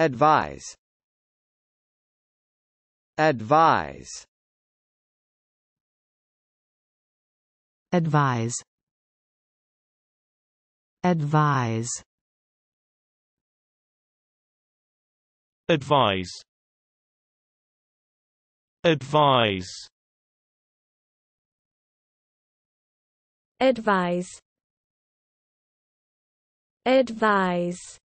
Advise. Advise. Advise. Advise. Advise. Advise. Advise. Advise.